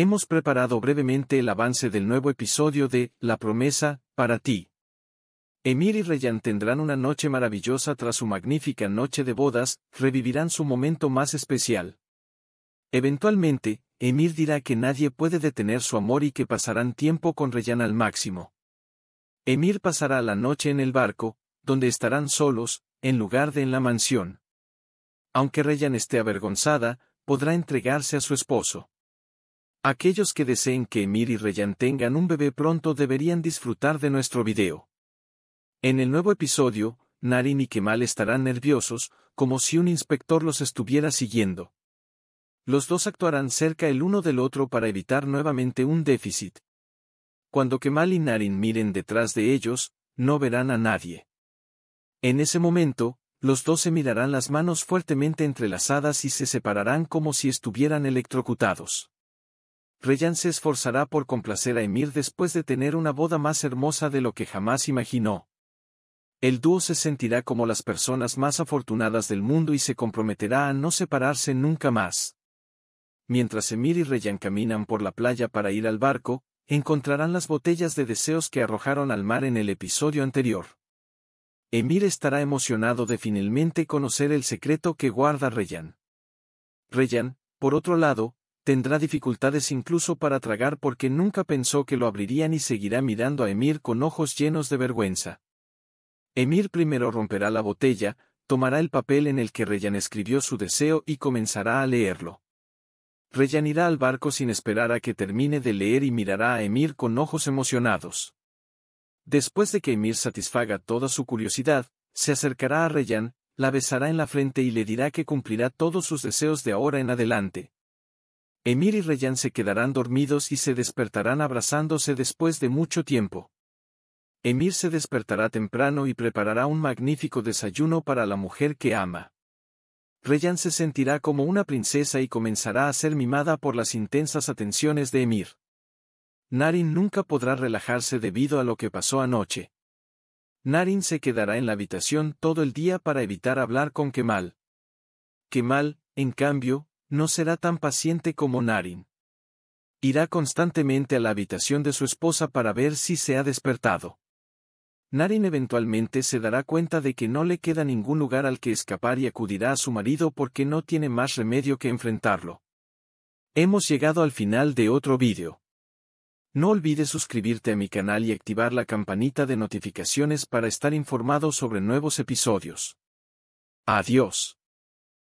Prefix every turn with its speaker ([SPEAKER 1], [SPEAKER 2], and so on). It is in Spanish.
[SPEAKER 1] Hemos preparado brevemente el avance del nuevo episodio de La promesa, para ti. Emir y Reyan tendrán una noche maravillosa tras su magnífica noche de bodas, revivirán su momento más especial. Eventualmente, Emir dirá que nadie puede detener su amor y que pasarán tiempo con Reyan al máximo. Emir pasará la noche en el barco, donde estarán solos, en lugar de en la mansión. Aunque Reyan esté avergonzada, podrá entregarse a su esposo. Aquellos que deseen que Emir y Reyan tengan un bebé pronto deberían disfrutar de nuestro video. En el nuevo episodio, Narin y Kemal estarán nerviosos, como si un inspector los estuviera siguiendo. Los dos actuarán cerca el uno del otro para evitar nuevamente un déficit. Cuando Kemal y Narin miren detrás de ellos, no verán a nadie. En ese momento, los dos se mirarán las manos fuertemente entrelazadas y se separarán como si estuvieran electrocutados. Reyan se esforzará por complacer a Emir después de tener una boda más hermosa de lo que jamás imaginó. El dúo se sentirá como las personas más afortunadas del mundo y se comprometerá a no separarse nunca más. Mientras Emir y Reyan caminan por la playa para ir al barco, encontrarán las botellas de deseos que arrojaron al mar en el episodio anterior. Emir estará emocionado de finalmente conocer el secreto que guarda Reyan. Reyan, por otro lado, tendrá dificultades incluso para tragar porque nunca pensó que lo abrirían y seguirá mirando a Emir con ojos llenos de vergüenza. Emir primero romperá la botella, tomará el papel en el que Reyan escribió su deseo y comenzará a leerlo. Reyan irá al barco sin esperar a que termine de leer y mirará a Emir con ojos emocionados. Después de que Emir satisfaga toda su curiosidad, se acercará a Reyan, la besará en la frente y le dirá que cumplirá todos sus deseos de ahora en adelante, Emir y Reyan se quedarán dormidos y se despertarán abrazándose después de mucho tiempo. Emir se despertará temprano y preparará un magnífico desayuno para la mujer que ama. Reyan se sentirá como una princesa y comenzará a ser mimada por las intensas atenciones de Emir. Narin nunca podrá relajarse debido a lo que pasó anoche. Narin se quedará en la habitación todo el día para evitar hablar con Kemal. Kemal, en cambio, no será tan paciente como Narin. Irá constantemente a la habitación de su esposa para ver si se ha despertado. Narin eventualmente se dará cuenta de que no le queda ningún lugar al que escapar y acudirá a su marido porque no tiene más remedio que enfrentarlo. Hemos llegado al final de otro vídeo. No olvides suscribirte a mi canal y activar la campanita de notificaciones para estar informado sobre nuevos episodios. Adiós.